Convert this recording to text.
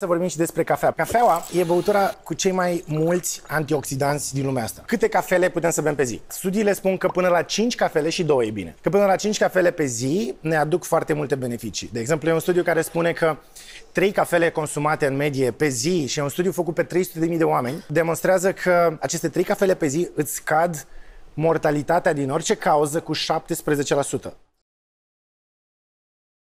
Să vorbim și despre cafea. Cafeaua e băutura cu cei mai mulți antioxidanți din lumea asta. Câte cafele putem să bem pe zi? Studiile spun că până la 5 cafele și 2 e bine. Că până la 5 cafele pe zi ne aduc foarte multe beneficii. De exemplu, e un studiu care spune că 3 cafele consumate în medie pe zi și e un studiu făcut pe 300.000 de oameni demonstrează că aceste 3 cafele pe zi îți scad mortalitatea din orice cauză cu 17%.